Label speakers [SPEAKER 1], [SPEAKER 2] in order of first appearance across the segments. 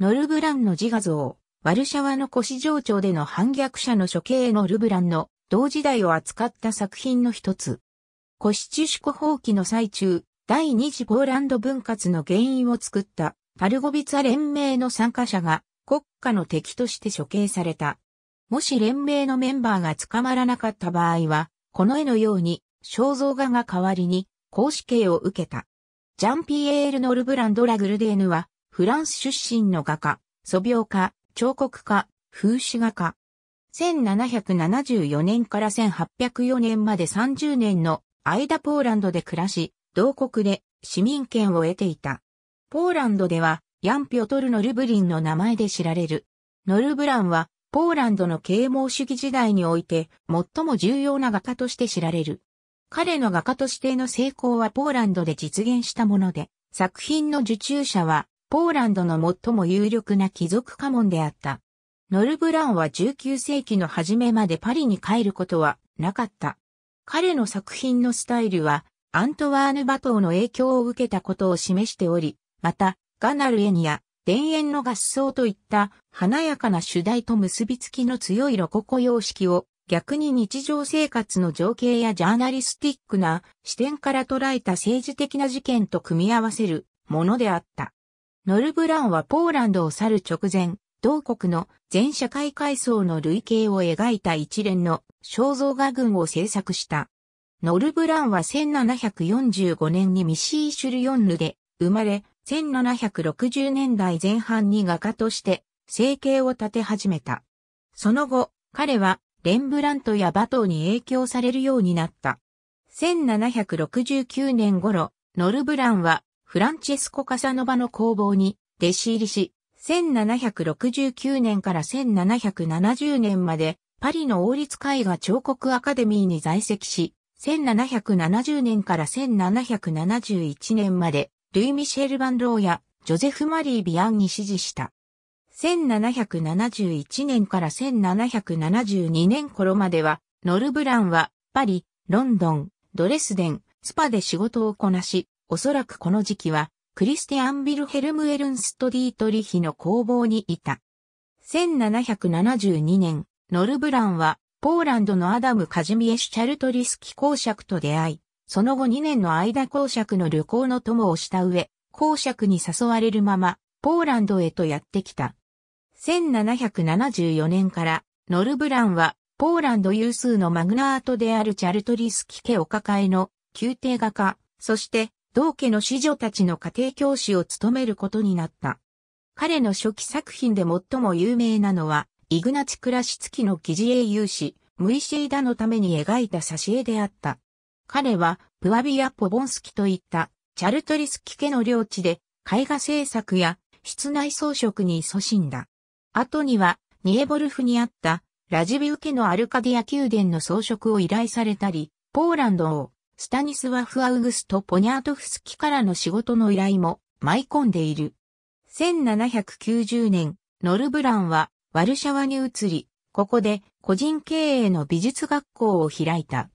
[SPEAKER 1] ノルブランの自画像、ワルシャワの腰上長での反逆者の処刑ノルブランの同時代を扱った作品の一つ。腰中地主古放棄の最中、第二次ポーランド分割の原因を作ったパルゴビツァ連盟の参加者が国家の敵として処刑された。もし連盟のメンバーが捕まらなかった場合は、この絵のように肖像画が代わりに公死刑を受けた。ジャンピエール・ノルブランド・ラグルデーヌはフランス出身の画家、素描家、彫刻家、風刺画家。1774年から1804年まで30年の間ポーランドで暮らし、同国で市民権を得ていた。ポーランドでは、ヤン・ピョトル・ノルブリンの名前で知られる。ノルブランは、ポーランドの啓蒙主義時代において、最も重要な画家として知られる。彼の画家としての成功はポーランドで実現したもので、作品の受注者は、ポーランドの最も有力な貴族家紋であった。ノルブランは19世紀の初めまでパリに帰ることはなかった。彼の作品のスタイルはアントワーヌ・バトーの影響を受けたことを示しており、また、ガナルエニア、田園の合奏といった華やかな主題と結びつきの強いロココ様式を逆に日常生活の情景やジャーナリスティックな視点から捉えた政治的な事件と組み合わせるものであった。ノルブランはポーランドを去る直前、同国の全社会階層の類型を描いた一連の肖像画群を制作した。ノルブランは1745年にミシー・シュルヨンヌで生まれ、1760年代前半に画家として生計を立て始めた。その後、彼はレンブラントやバトーに影響されるようになった。1769年頃、ノルブランはフランチェスコ・カサノバの工房に弟子入りし、1769年から1770年までパリの王立絵画彫刻アカデミーに在籍し、1770年から1771年までルイ・ミシェル・バンローやジョゼフ・マリー・ビアンに支持した。1771年から1772年頃までは、ノルブランは、パリ、ロンドン、ドレスデン、スパで仕事をこなし、おそらくこの時期は、クリスティアン・ビルヘルム・エルンスト・ディートリヒの工房にいた。1772年、ノルブランは、ポーランドのアダム・カジミエ・シュチャルトリスキ公爵と出会い、その後2年の間公爵の旅行の友をした上、公爵に誘われるまま、ポーランドへとやってきた。1774年から、ノルブランは、ポーランド有数のマグナートであるチャルトリスキ家お抱えの宮廷画家、そして同家の子女たちの家庭教師を務めることになった。彼の初期作品で最も有名なのは、イグナチ・クラシツキの記事英雄史、ムイシェイダのために描いた挿絵であった。彼は、プワビア・ポボンスキといった、チャルトリスキ家の領地で、絵画制作や、室内装飾に勤しんだ。後には、ニエボルフにあった、ラジビウ家のアルカディア宮殿の装飾を依頼されたり、ポーランドをスタニスワフ・アウグスト・ポニャートフスキからの仕事の依頼も舞い込んでいる。1790年、ノルブランはワルシャワに移り、ここで個人経営の美術学校を開いた。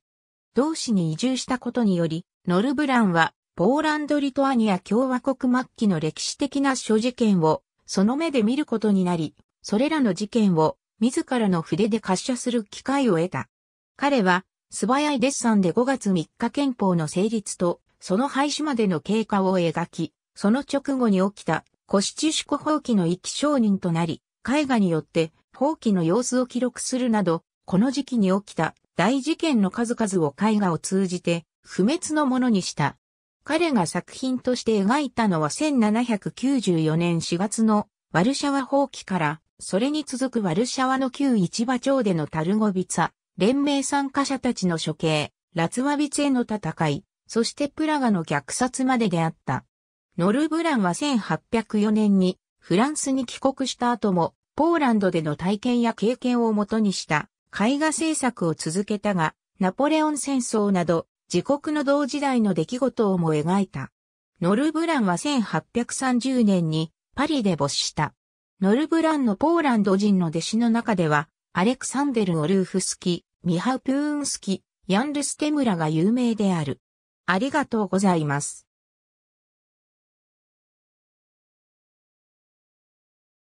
[SPEAKER 1] 同市に移住したことにより、ノルブランはポーランド・リトアニア共和国末期の歴史的な諸事件をその目で見ることになり、それらの事件を自らの筆で滑車する機会を得た。彼は素早いデッサンで5月3日憲法の成立と、その廃止までの経過を描き、その直後に起きた、コシチュシコ放棄の意気承認となり、絵画によって放棄の様子を記録するなど、この時期に起きた大事件の数々を絵画を通じて不滅のものにした。彼が作品として描いたのは1794年4月のワルシャワ放棄から、それに続くワルシャワの旧市場町でのタルゴビツァ、連盟参加者たちの処刑、ラツワビツへの戦い、そしてプラガの虐殺までであった。ノルブランは1804年にフランスに帰国した後も、ポーランドでの体験や経験をもとにした絵画制作を続けたが、ナポレオン戦争など、自国の同時代の出来事をも描いた。ノルブランは1830年にパリで没した。ノルブランのポーランド人の弟子の中では、アレクサンデル・オルーフスキ、ミハプーンスキ、ヤンルステ村が有名である。ありがとうございます。